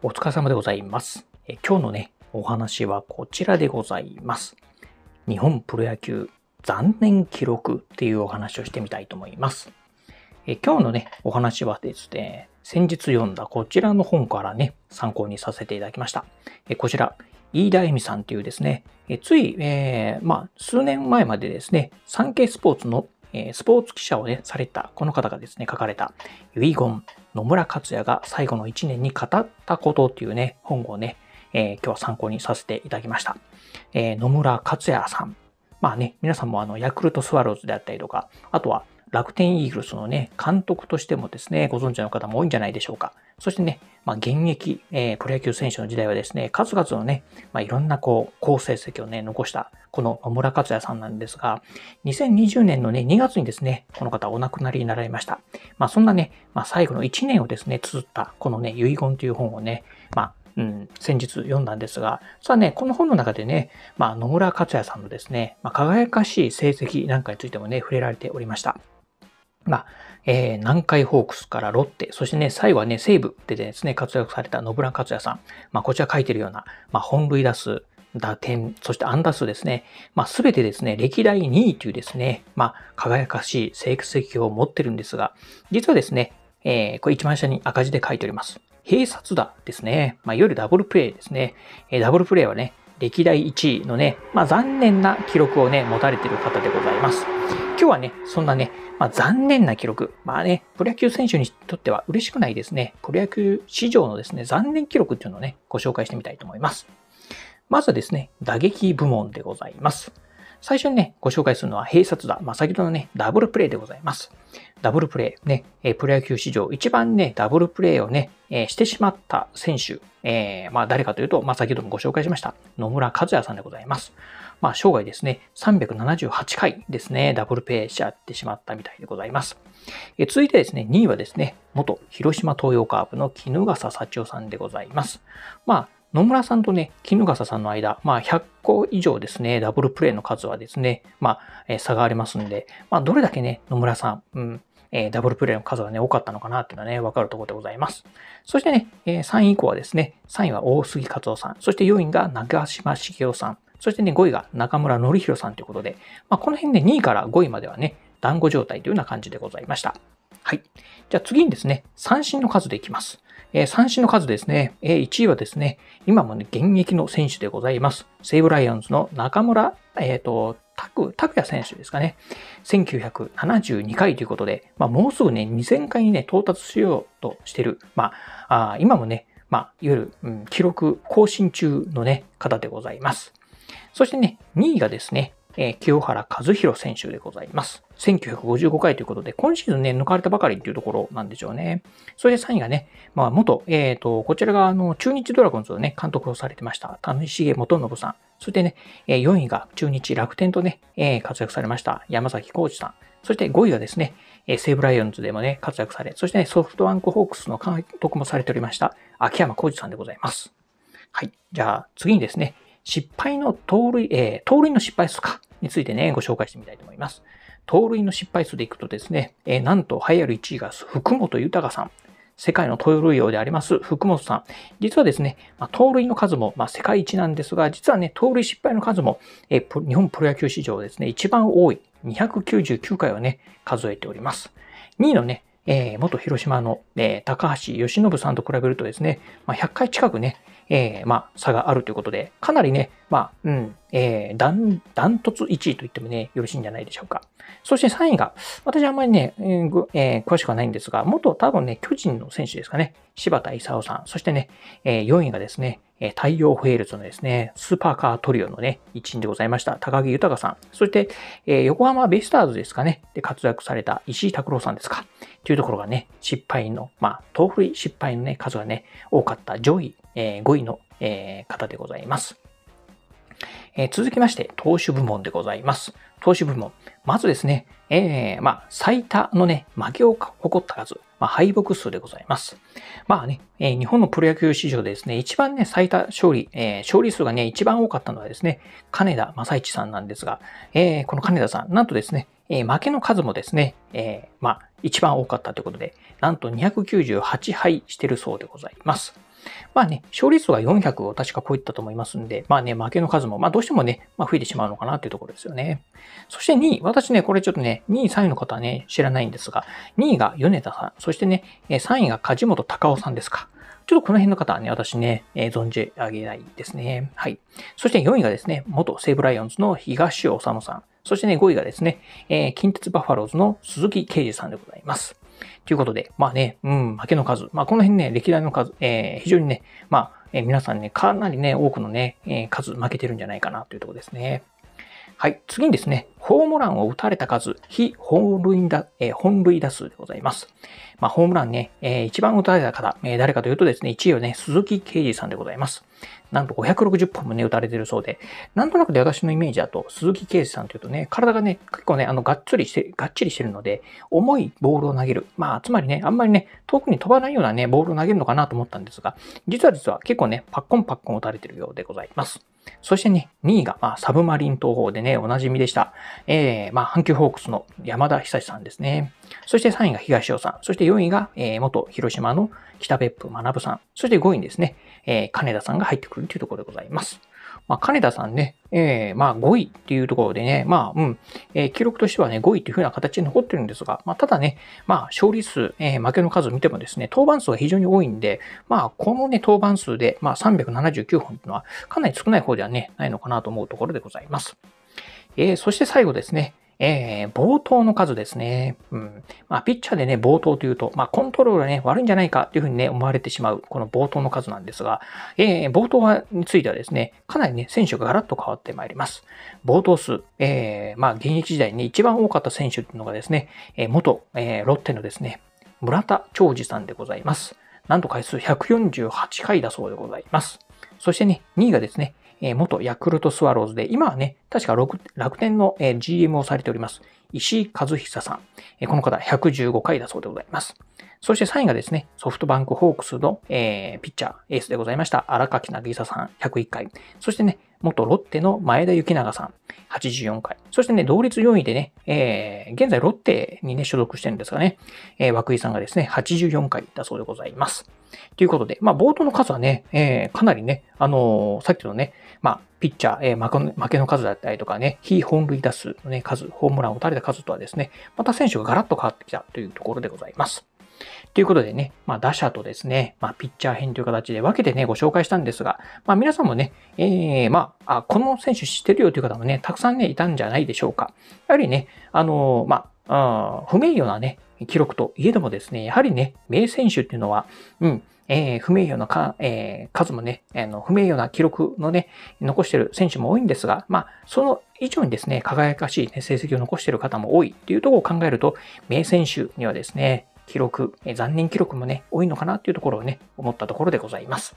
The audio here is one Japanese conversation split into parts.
お疲れ様でございます。え今日のね、お話はこちらでございます。日本プロ野球残念記録っていうお話をしてみたいと思います。え今日のね、お話はですね、先日読んだこちらの本からね、参考にさせていただきました。えこちら、飯田恵美さんというですね、えつい、えー、まあ、数年前までですね、産経スポーツのえスポーツ記者を、ね、されたこの方がですね、書かれた遺言、野村克也が最後の1年に語ったことというね、本をね、えー、今日は参考にさせていただきました。えー、野村克也さん。まあね、皆さんもあの、ヤクルトスワローズであったりとか、あとは楽天イーグルスのね、監督としてもですね、ご存知の方も多いんじゃないでしょうか。そしてね、まあ、現役、えー、プロ野球選手の時代はですね、数々のね、まあ、いろんなこう、好成績をね、残した、この野村克也さんなんですが、2020年のね、2月にですね、この方お亡くなりになられました。まあ、そんなね、まあ、最後の1年をですね、綴った、このね、遺言という本をね、まあ、うん、先日読んだんですが、さあね、この本の中でね、まあ、野村克也さんのですね、まあ、輝かしい成績なんかについてもね、触れられておりました。が、えー、南海ホークスからロッテ、そしてね、最後はね、西武でですね、活躍された野村克也さん。まあ、こちら書いてるような、まあ、本塁打数、打点、そして安打数ですね。まあ、すべてですね、歴代2位というですね、まあ、輝かしい成績を持ってるんですが、実はですね、えー、これ一番下に赤字で書いております。併殺打ですね。まあ、いわゆるダブルプレイですね。えー、ダブルプレイはね、歴代1位のね、まあ、残念な記録をね、持たれてる方でございます。今日はね、そんなね、まあ、残念な記録。まあね、プロ野球選手にとっては嬉しくないですね。プロ野球史上のですね、残念記録っていうのをね、ご紹介してみたいと思います。まずはですね、打撃部門でございます。最初にね、ご紹介するのは、併殺だ。まあ、先ほどのね、ダブルプレイでございます。ダブルプレイ、ね、えプロ野球史上一番ね、ダブルプレイをね、えしてしまった選手、えー、まあ、誰かというと、まあ、先ほどもご紹介しました、野村和也さんでございます。まあ、生涯ですね、378回ですね、ダブルプレイしちゃってしまったみたいでございます。え続いてですね、2位はですね、元広島東洋カープの絹笠幸夫さんでございます。まあ、野村さんとね、衣笠さんの間、まあ、100個以上ですね、ダブルプレイの数はですね、まあ、差がありますんで、まあ、どれだけね、野村さん、うん、えー、ダブルプレイの数がね、多かったのかなっていうのはね、わかるところでございます。そしてね、えー、3位以降はですね、3位は大杉勝夫さん、そして4位が長島茂雄さん、そしてね、5位が中村則弘さんということで、まあ、この辺で、ね、2位から5位まではね、団子状態というような感じでございました。はい。じゃあ次にですね、三振の数でいきます。えー、三振の数ですね、えー、1位はですね、今もね、現役の選手でございます。西武ライオンズの中村、えっ、ー、と、拓也選手ですかね。1972回ということで、まあ、もうすぐね、2000回にね、到達しようとしてる。まあ、あ今もね、まあ、いわゆる、うん、記録更新中のね、方でございます。そしてね、2位がですね、えー、清原和弘選手でございます。1955回ということで、今シーズンね、抜かれたばかりっていうところなんでしょうね。それで3位がね、まあ、元、えっ、ー、と、こちらが、あの、中日ドラゴンズのね、監督をされてました、谷重元信さん。そしてね、4位が中日楽天とね、活躍されました、山崎浩二さん。そして5位がですね、西武ライオンズでもね、活躍され、そして、ね、ソフトバンクホークスの監督もされておりました、秋山浩二さんでございます。はい。じゃあ、次にですね、失敗の盗塁、えー、盗塁の失敗数か。についてね、ご紹介してみたいと思います。盗塁の失敗数でいくとですね、えー、なんと栄えある1位が福本豊さん。世界の盗塁王であります福本さん。実はですね、まあ、盗塁の数も、まあ、世界一なんですが、実はね、盗塁失敗の数も、えー、日本プロ野球史上ですね、一番多い299回をね、数えております。2位のね、えー、元広島の、えー、高橋由伸さんと比べるとですね、まあ、100回近くね、えー、まあ、差があるということで、かなりね、まあ、うん、えー、ダン、ダントツ1位と言ってもね、よろしいんじゃないでしょうか。そして3位が、私あんまりね、えーえー、詳しくはないんですが、元多分ね、巨人の選手ですかね、柴田勲さん。そしてね、えー、4位がですね、え太陽フェールズのですね、スーパーカートリオのね、一員でございました、高木豊さん。そして、え横浜ベイスターズですかね、で活躍された石井拓郎さんですか。というところがね、失敗の、まあ、豆腐失敗のね、数がね、多かった上位え5位の、え方でございます。え続きまして、投手部門でございます。投手部門。まずですね、えー、まあ、最多のね、負けを誇った数、まあ、敗北数でございます。まあね、えー、日本のプロ野球史上でですね、一番ね、最多勝利、えー、勝利数がね、一番多かったのはですね、金田正一さんなんですが、えー、この金田さん、なんとですね、えー、負けの数もですね、えー、まあ、一番多かったということで、なんと298敗してるそうでございます。まあね、勝率が400を確か超えたと思いますんで、まあね、負けの数も、まあどうしてもね、まあ、増えてしまうのかなっていうところですよね。そして2位、私ね、これちょっとね、2位、3位の方はね、知らないんですが、2位が米田さん、そしてね、3位が梶本隆夫さんですか。ちょっとこの辺の方はね、私ね、えー、存じ上げないですね。はい。そして4位がですね、元西武ライオンズの東尾治さん。そしてね、5位がですね、えー、近鉄バファローズの鈴木啓治さんでございます。ということで、まあね、うん、負けの数。まあこの辺ね、歴代の数、えー、非常にね、まあ、えー、皆さんね、かなりね、多くのね、えー、数負けてるんじゃないかなというところですね。はい、次にですね、ホームランを打たれた数、非本塁打、えー、本塁打数でございます。まあ、ホームランね、えー、一番打たれた方、えー、誰かというとですね、1位はね、鈴木啓治さんでございます。なんと560本もね、打たれてるそうで、なんとなくで私のイメージだと、鈴木啓治さんというとね、体がね、結構ね、あの、がっつりして、がっちりしてるので、重いボールを投げる。まあ、つまりね、あんまりね、遠くに飛ばないようなね、ボールを投げるのかなと思ったんですが、実は実は結構ね、パッコンパッコン打たれてるようでございます。そしてね、2位が、まあ、サブマリン投法でね、おなじみでした。えー、まあ、阪急ホークスの山田久志さんですね。そして3位が東尾さん。そして4位が、えー、元広島の北別府学さん。そして5位にですね、えー、金田さんが入ってくるというところでございます。まあ、金田さんね、えー、まあ5位っていうところでね、まあ、うん、えー、記録としてはね、5位っていう風な形に残ってるんですが、まあ、ただね、まあ、勝利数、えー、負けの数を見てもですね、登板数が非常に多いんで、まあ、このね、登板数で、まあ、379本っていうのは、かなり少ない方ではね、ないのかなと思うところでございます。えー、そして最後ですね。えー、冒頭の数ですね。うん。まあ、ピッチャーでね、冒頭というと、まあ、コントロールがね、悪いんじゃないかというふうにね、思われてしまう、この冒頭の数なんですが、えー、冒頭はについてはですね、かなりね、選手がガラッと変わってまいります。冒頭数、えー、まあ、現役時代に一番多かった選手というのがですね、えー、元、えー、ロッテのですね、村田長治さんでございます。なんと回数148回だそうでございます。そしてね、2位がですね、え元ヤクルトスワローズで、今はね、確か楽天の GM をされております、石井和久さん。えこの方、115回だそうでございます。そして3位がですね、ソフトバンクホークスの、えー、ピッチャー、エースでございました、荒垣渚さん、101回。そしてね、元ロッテの前田幸永さん、84回。そしてね、同率4位でね、えー、現在ロッテにね、所属してるんですがね、えー、枠井さんがですね、84回だそうでございます。ということで、まあ、冒頭の数はね、えー、かなりね、あのー、さっきのね、まあ、ピッチャー、えー、負けの数だったりとかね、非本塁打数のね、数、ホームランを打たれた数とはですね、また選手がガラッと変わってきたというところでございます。ということでね、まあ、打者とですね、まあ、ピッチャー編という形で分けてね、ご紹介したんですが、まあ、皆さんもね、えー、まあ、この選手知ってるよという方もね、たくさんね、いたんじゃないでしょうか。やはりね、あのー、まあ、不名誉なね、記録といえどもですね、やはりね、名選手っていうのは、うん、えー、不名誉なか、えー、数もね、あの不名誉な記録のね、残してる選手も多いんですが、まあ、その以上にですね、輝かしい、ね、成績を残している方も多いっていうところを考えると、名選手にはですね、記録、え残念記録もね、多いのかなっていうところをね、思ったところでございます。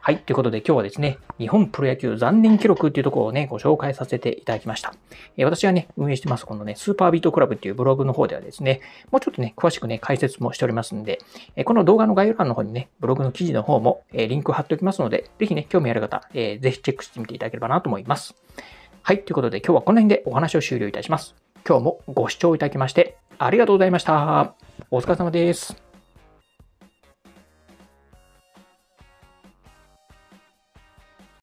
はい。ということで今日はですね、日本プロ野球残念記録っていうところをね、ご紹介させていただきました。え私がね、運営してます、このね、スーパービートクラブっていうブログの方ではですね、もうちょっとね、詳しくね、解説もしておりますんで、えこの動画の概要欄の方にね、ブログの記事の方も、えリンク貼っておきますので、ぜひね、興味ある方、えー、ぜひチェックしてみていただければなと思います。はい。ということで今日はこの辺でお話を終了いたします。今日もご視聴いただきまして、ありがとうございました。お疲れ様です。